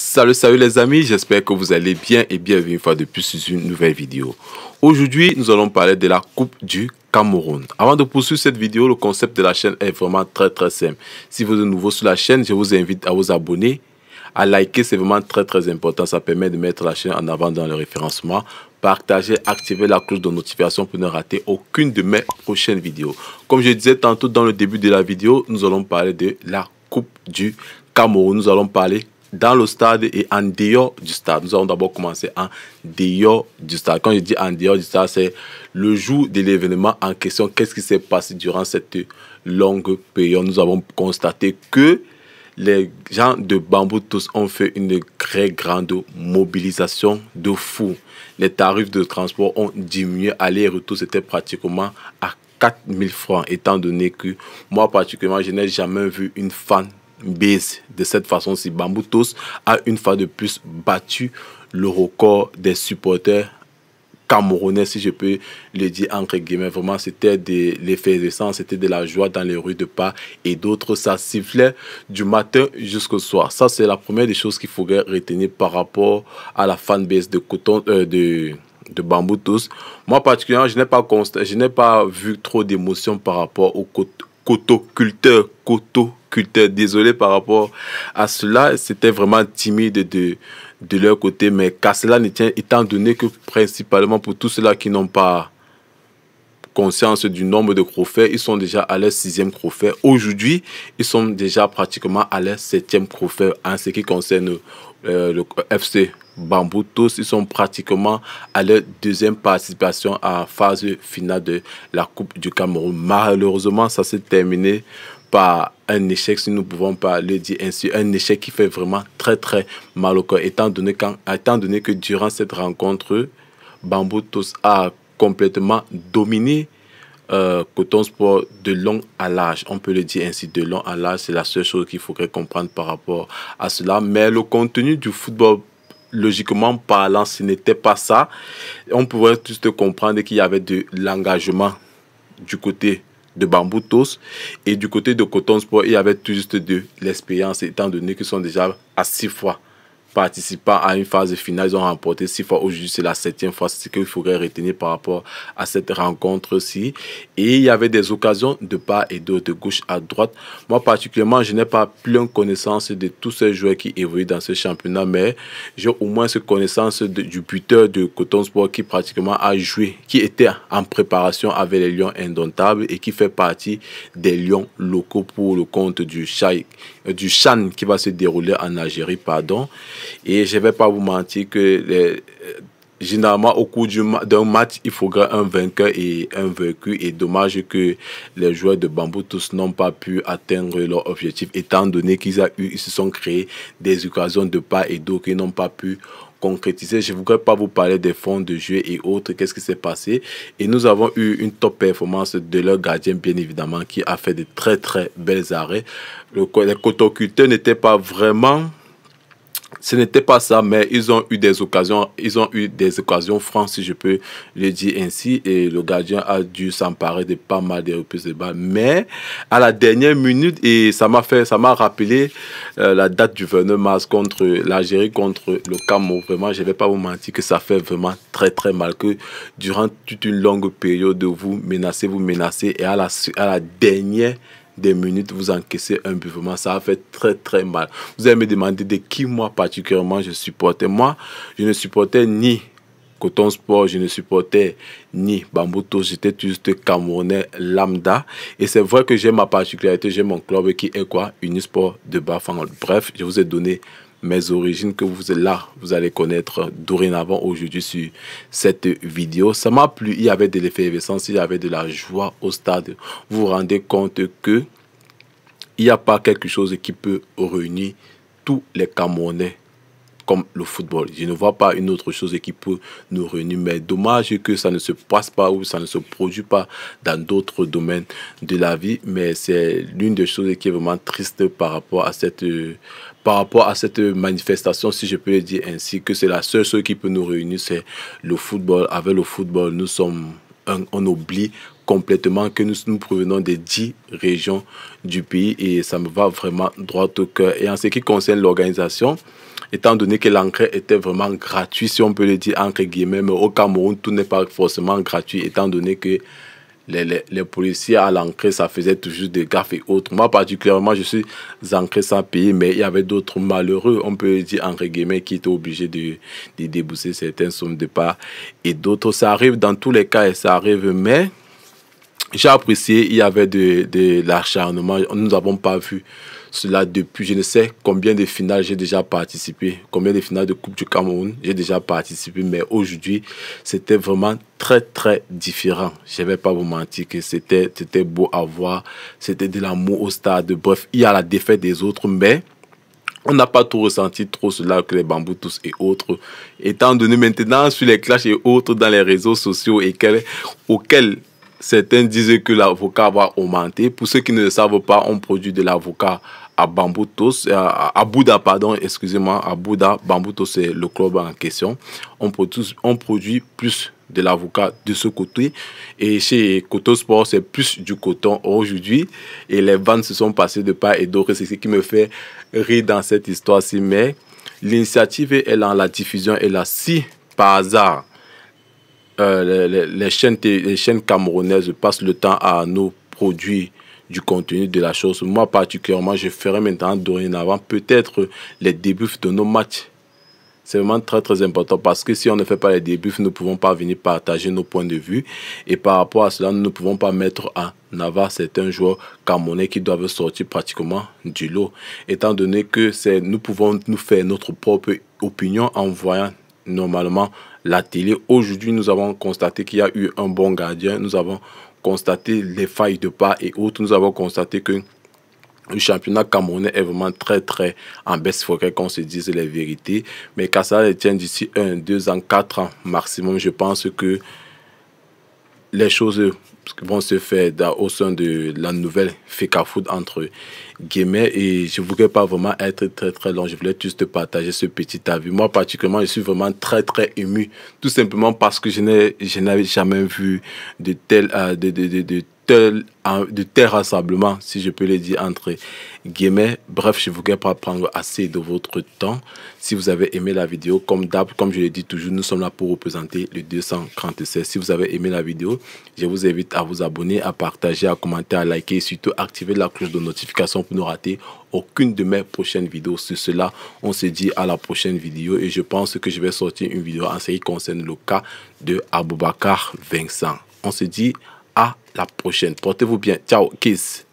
Salut, salut les amis, j'espère que vous allez bien et bienvenue une fois de plus sur une nouvelle vidéo. Aujourd'hui, nous allons parler de la Coupe du Cameroun. Avant de poursuivre cette vidéo, le concept de la chaîne est vraiment très très simple. Si vous êtes nouveau sur la chaîne, je vous invite à vous abonner, à liker, c'est vraiment très très important. Ça permet de mettre la chaîne en avant dans le référencement. Partager, activer la cloche de notification pour ne rater aucune de mes prochaines vidéos. Comme je disais tantôt dans le début de la vidéo, nous allons parler de la Coupe du Cameroun. Nous allons parler dans le stade et en dehors du stade. Nous avons d'abord commencé en dehors du stade. Quand je dis en dehors du stade, c'est le jour de l'événement en question. Qu'est-ce qui s'est passé durant cette longue période Nous avons constaté que les gens de Bambou tous ont fait une très grande mobilisation de fou, Les tarifs de transport ont diminué. Aller retour, c'était pratiquement à 4000 francs, étant donné que moi, particulièrement, je n'ai jamais vu une fan base. De cette façon, si Bambou a une fois de plus battu le record des supporters camerounais, si je peux le dire entre guillemets. Vraiment, c'était de l'effervescence, c'était de la joie dans les rues de pas et d'autres. Ça sifflait du matin jusqu'au soir. Ça, c'est la première des choses qu'il faudrait retenir par rapport à la fanbase de Coton, euh, de, de Bambou Moi, particulièrement, je n'ai pas, je n'ai pas vu trop d'émotions par rapport au culteur coto Désolé par rapport à cela, c'était vraiment timide de, de leur côté, mais qu'à cela ne tient, étant donné que principalement pour tous ceux-là qui n'ont pas conscience du nombre de crofets, ils sont déjà à leur sixième crofet. Aujourd'hui, ils sont déjà pratiquement à leur septième crofet en ce qui concerne euh, le FC Bambou. Tous, ils sont pratiquement à leur deuxième participation à phase finale de la Coupe du Cameroun. Malheureusement, ça s'est terminé par un échec, si nous pouvons pas le dire ainsi, un échec qui fait vraiment très très mal au corps, étant donné, donné que durant cette rencontre, Bambou Tous a complètement dominé euh, Coton Sport de long à large. On peut le dire ainsi, de long à large, c'est la seule chose qu'il faudrait comprendre par rapport à cela. Mais le contenu du football logiquement parlant, ce n'était pas ça. On pouvait juste comprendre qu'il y avait de l'engagement du côté de Bambou Et du côté de Coton Sport, il y avait tout juste deux. L'expérience étant donné qu'ils sont déjà à six fois participant à une phase finale, ils ont remporté six fois aujourd'hui. c'est la septième fois. C'est ce qu'il faudrait retenir par rapport à cette rencontre-ci. Et il y avait des occasions de part et d'autre, de gauche à droite. Moi, particulièrement, je n'ai pas plein connaissance de tous ces joueurs qui évoluent dans ce championnat, mais j'ai au moins cette connaissance du buteur de Coton Sport qui pratiquement a joué, qui était en préparation avec les Lions Indomptables et qui fait partie des Lions locaux pour le compte du, Chai, euh, du Chan qui va se dérouler en Algérie. Pardon. Et je ne vais pas vous mentir que euh, généralement au cours d'un match, il faudrait un vainqueur et un vaincu. Et dommage que les joueurs de Bambou tous n'ont pas pu atteindre leur objectif, étant donné qu'ils se sont créés des occasions de pas et d'eau qu'ils n'ont pas pu concrétiser. Je ne voudrais pas vous parler des fonds de jeu et autres, qu'est-ce qui s'est passé. Et nous avons eu une top performance de leur gardien, bien évidemment, qui a fait de très très belles arrêts. Le, les cotoculteurs n'étaient pas vraiment ce n'était pas ça, mais ils ont eu des occasions, ils ont eu des occasions francs, si je peux le dire ainsi, et le gardien a dû s'emparer de pas mal de reprises de balles. Mais à la dernière minute, et ça m'a fait, ça m'a rappelé euh, la date du 29 mars contre l'Algérie, contre le Cameroun. Vraiment, je vais pas vous mentir que ça fait vraiment très très mal que durant toute une longue période, vous menacez, vous menacer, et à la, à la dernière des minutes, vous encaissez un buvement. Ça a fait très très mal. Vous allez me demander de qui moi particulièrement je supportais. Moi, je ne supportais ni Coton Sport, je ne supportais ni Bambuto, j'étais juste Camerounais lambda. Et c'est vrai que j'ai ma particularité, j'ai mon club qui est quoi Unisport de Bafang. Bref, je vous ai donné mes origines que vous êtes là, vous allez connaître dorénavant aujourd'hui sur cette vidéo. Ça m'a plu, il y avait de l'effervescence, il y avait de la joie au stade. Vous vous rendez compte que il n'y a pas quelque chose qui peut réunir tous les Camerounais comme le football. Je ne vois pas une autre chose qui peut nous réunir, mais dommage que ça ne se passe pas ou ça ne se produit pas dans d'autres domaines de la vie, mais c'est l'une des choses qui est vraiment triste par rapport à cette euh, par rapport à cette manifestation, si je peux le dire ainsi, que c'est la seule chose qui peut nous réunir, c'est le football. Avec le football, nous sommes on oublie complètement que nous, nous provenons des dix régions du pays et ça me va vraiment droit au cœur. Et en ce qui concerne l'organisation, étant donné que l'engrais était vraiment gratuit, si on peut le dire entre guillemets, mais au Cameroun, tout n'est pas forcément gratuit, étant donné que les, les, policiers à l'entrée ça faisait toujours des gaffes et autres. Moi, particulièrement, je suis ancré sans payer, mais il y avait d'autres malheureux, on peut dire entre guillemets, qui étaient obligés de, de débousser certaines sommes de part et d'autres. Ça arrive dans tous les cas et ça arrive, mais j'ai apprécié, il y avait de, de l'acharnement, nous n'avons pas vu cela depuis je ne sais combien de finales j'ai déjà participé, combien de finales de Coupe du Cameroun j'ai déjà participé, mais aujourd'hui, c'était vraiment très très différent. Je ne vais pas vous mentir que c'était beau à voir, c'était de l'amour au stade. Bref, il y a la défaite des autres, mais on n'a pas trop ressenti trop cela que les bambous tous et autres. Étant donné maintenant sur les clashs et autres dans les réseaux sociaux et auxquels certains disaient que l'avocat va augmenter. Pour ceux qui ne le savent pas, on produit de l'avocat à Bamboutos, euh, à, pardon, excusez-moi, à Bouddha, Bambutos c'est le club en question. On produit, on produit plus de l'avocat de ce côté. Et chez Coto c'est plus du coton aujourd'hui. Et les ventes se sont passées de part et d'autre. C'est ce qui me fait rire dans cette histoire-ci. Mais l'initiative est là, la diffusion est là. Si par hasard, euh, les, chaînes, les chaînes camerounaises passent le temps à nous produire du contenu de la chose. Moi particulièrement, je ferai maintenant dorénavant peut-être les débuts de nos matchs. C'est vraiment très très important parce que si on ne fait pas les débuts, nous ne pouvons pas venir partager nos points de vue. Et par rapport à cela, nous ne pouvons pas mettre en avant certains joueurs camerounais qui doivent sortir pratiquement du lot. Étant donné que nous pouvons nous faire notre propre opinion en voyant normalement la télé. Aujourd'hui, nous avons constaté qu'il y a eu un bon gardien. Nous avons constaté les failles de pas et autres. Nous avons constaté que le championnat camerounais est vraiment très, très en baisse. Il faudrait qu'on se dise les vérités. Mais ça tient d'ici un, deux ans, quatre ans maximum. Je pense que les choses qui vont se faire au sein de la nouvelle Fika Food entre guillemets. Et je ne voulais pas vraiment être très très long. Je voulais juste partager ce petit avis. Moi, particulièrement, je suis vraiment très très ému. Tout simplement parce que je n'avais jamais vu de tel, euh, de, de tel rassemblement, si je peux le dire entre guillemets. Bref, je ne voulais pas prendre assez de votre temps. Si vous avez aimé la vidéo, comme d'hab, comme je le dis toujours, nous sommes là pour représenter le 236. Si vous avez aimé la vidéo, je vous invite à vous abonner, à partager, à commenter, à liker et surtout activer la cloche de notification pour ne rater aucune de mes prochaines vidéos. Sur cela, on se dit à la prochaine vidéo et je pense que je vais sortir une vidéo en ce qui concerne le cas de Aboubacar Vincent. On se dit la prochaine. Portez-vous bien. Ciao, kiss.